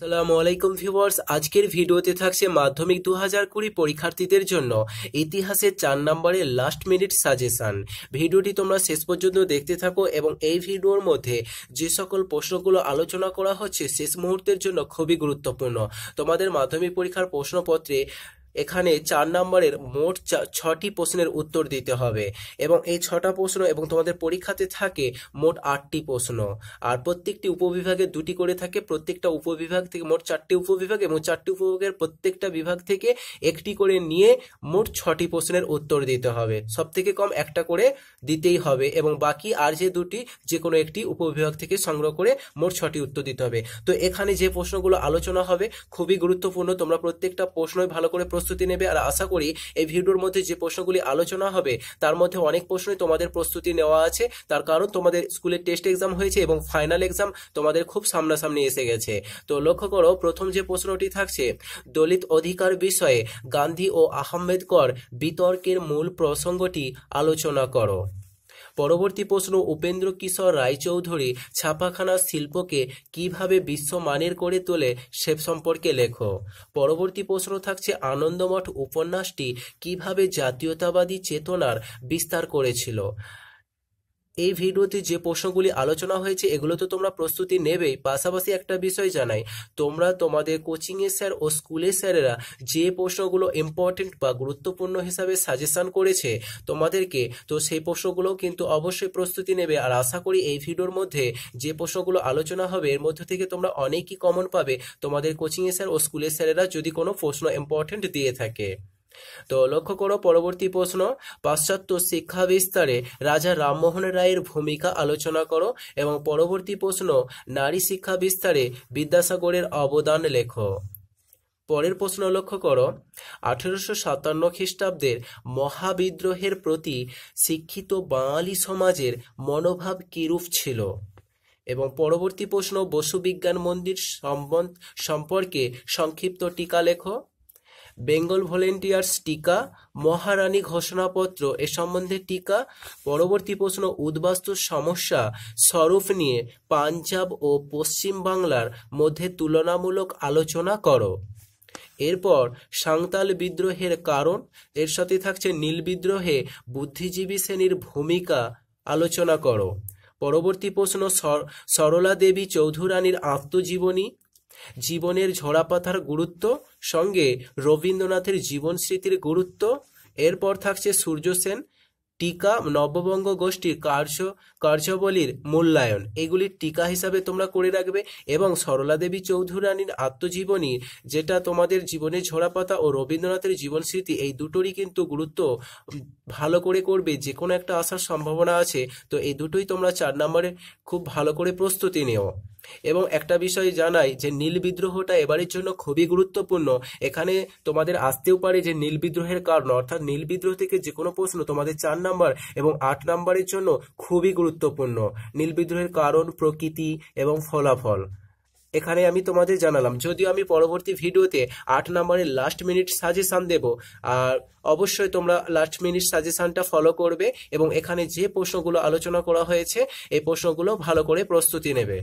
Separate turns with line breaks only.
আসসালামু আলাইকুম ভিউয়ার্স আজকের ভিডিওতে থাকছে মাধ্যমিক দু হাজার কুড়ি পরীক্ষার্থীদের জন্য ইতিহাসের চার নম্বরের লাস্ট মিনিট সাজেশান ভিডিওটি তোমরা শেষ পর্যন্ত দেখতে থাকো এবং এই ভিডিওর মধ্যে যে সকল প্রশ্নগুলো আলোচনা করা হচ্ছে শেষ মুহূর্তের জন্য খুবই গুরুত্বপূর্ণ তোমাদের মাধ্যমিক পরীক্ষার প্রশ্নপত্রে এখানে চার নম্বরের মোট ছটি প্রশ্নের উত্তর দিতে হবে এবং এই ছটা প্রশ্ন এবং তোমাদের পরীক্ষাতে থাকে মোট আটটি প্রশ্ন আর প্রত্যেকটি উপবিভাগে দুটি করে থাকে প্রত্যেকটা উপবিভাগ থেকে মোট চারটি উপবিভাগ এবং চারটি উপবিভাগের প্রত্যেকটা বিভাগ থেকে একটি করে নিয়ে মোট ছটি প্রশ্নের উত্তর দিতে হবে সব থেকে কম একটা করে দিতেই হবে এবং বাকি আর যে দুটি যে কোনো একটি উপবিভাগ থেকে সংগ্রহ করে মোট ছটি উত্তর দিতে হবে তো এখানে যে প্রশ্নগুলো আলোচনা হবে খুবই গুরুত্বপূর্ণ তোমরা প্রত্যেকটা প্রশ্নই ভালো করে প্রস্তুতি নেবে আর আশা করি এই ভিডিওর মধ্যে যে প্রশ্নগুলি আলোচনা হবে তার মধ্যে অনেক প্রশ্নই তোমাদের প্রস্তুতি নেওয়া আছে তার কারণ তোমাদের স্কুলের টেস্ট এক্সাম হয়েছে এবং ফাইনাল এক্সাম তোমাদের খুব সামনাসামনি এসে গেছে তো লক্ষ্য করো প্রথম যে প্রশ্নটি থাকছে দলিত অধিকার বিষয়ে গান্ধী ও আহমেদকর বিতর্কের মূল প্রসঙ্গটি আলোচনা করো পরবর্তী প্রশ্ন উপেন্দ্র কিশোর রায়চৌধুরী ছাপাখানা শিল্পকে কিভাবে বিশ্বমানের করে তোলে সে সম্পর্কে লেখো পরবর্তী প্রশ্ন থাকছে আনন্দমঠ উপন্যাসটি কিভাবে জাতীয়তাবাদী চেতনার বিস্তার করেছিল এই ভিডিওতে যে প্রশ্নগুলি আলোচনা হয়েছে এগুলো তো তোমরা প্রস্তুতি নেবেই পাশাপাশি একটা বিষয় জানাই তোমরা তোমাদের কোচিংয়ে স্যার ও স্কুলের স্যারেরা যে প্রশ্নগুলো ইম্পর্টেন্ট বা গুরুত্বপূর্ণ হিসাবে সাজেশন করেছে তোমাদেরকে তো সেই প্রশ্নগুলো কিন্তু অবশ্যই প্রস্তুতি নেবে আর আশা করি এই ভিডিওর মধ্যে যে প্রশ্নগুলো আলোচনা হবে এর মধ্যে থেকে তোমরা অনেকই কমন পাবে তোমাদের কোচিংয়ে স্যার ও স্কুলের স্যারেরা যদি কোনো প্রশ্ন ইম্পর্টেন্ট দিয়ে থাকে তো লক্ষ্য করো পরবর্তী প্রশ্ন পাশ্চাত্য শিক্ষা বিস্তারে রাজা রামমোহন রায়ের ভূমিকা আলোচনা করো এবং পরবর্তী প্রশ্ন নারী শিক্ষা বিস্তারে বিদ্যাসাগরের অবদান লেখো পরের প্রশ্ন লক্ষ্য করো আঠেরোশো সাতান্ন খ্রিস্টাব্দের মহাবিদ্রোহের প্রতি শিক্ষিত বাঙালি সমাজের মনোভাব কিরূপ ছিল এবং পরবর্তী প্রশ্ন বসু বিজ্ঞান মন্দির সম্বন্ধ সম্পর্কে সংক্ষিপ্ত টিকা লেখো বেঙ্গল ভলেন্টিয়ার্স টিকা মহারানী ঘোষণাপত্র এ সম্বন্ধে টিকা পরবর্তী প্রশ্ন উদ্বাস্তু সমস্যা স্বরূপ নিয়ে পাঞ্জাব ও পশ্চিম বাংলার মধ্যে তুলনামূলক আলোচনা করো এরপর সাঁওতাল বিদ্রোহের কারণ এর সাথে থাকছে নীল বিদ্রোহে বুদ্ধিজীবী শ্রেণীর ভূমিকা আলোচনা করো পরবর্তী প্রশ্ন সরলা দেবী চৌধুরানীর আত্মজীবনী জীবনের ঝরাপাথার গুরুত্ব সঙ্গে রবীন্দ্রনাথের জীবন স্মৃতির গুরুত্ব এরপর থাকছে সূর্য সেন টিকা নববঙ্গ গোষ্ঠীর কার্য কার্যাবলীর মূল্যায়ন এগুলি টিকা হিসাবে তোমরা করে রাখবে এবং সরলা দেবী চৌধুরানীর আত্মজীবনী যেটা তোমাদের জীবনের ঝরাপাতা ও রবীন্দ্রনাথের জীবন স্মৃতি এই দুটোরই কিন্তু গুরুত্ব ভালো করে করবে যে কোনো একটা আসার সম্ভাবনা আছে তো এই দুটোই তোমরা চার নম্বরে খুব ভালো করে প্রস্তুতি নেও এবং একটা বিষয় জানাই যে নীল বিদ্রোহটা এবারের জন্য খুবই গুরুত্বপূর্ণ এখানে তোমাদের আসতেও পারে যে নীল বিদ্রোহের কারণ অর্থাৎ নীল বিদ্রোহ থেকে যে কোনো প্রশ্ন তোমাদের চার নাম্বার এবং আট নাম্বারের জন্য খুবই গুরুত্বপূর্ণ নীল বিদ্রোহের কারণ প্রকৃতি এবং ফলাফল এখানে আমি তোমাদের জানালাম যদিও আমি পরবর্তী ভিডিওতে আট নম্বরের লাস্ট মিনিট সাজেশান দেব আর অবশ্যই তোমরা লাস্ট মিনিট সাজেশানটা ফলো করবে এবং এখানে যে প্রশ্নগুলো আলোচনা করা হয়েছে এই প্রশ্নগুলো ভালো করে প্রস্তুতি নেবে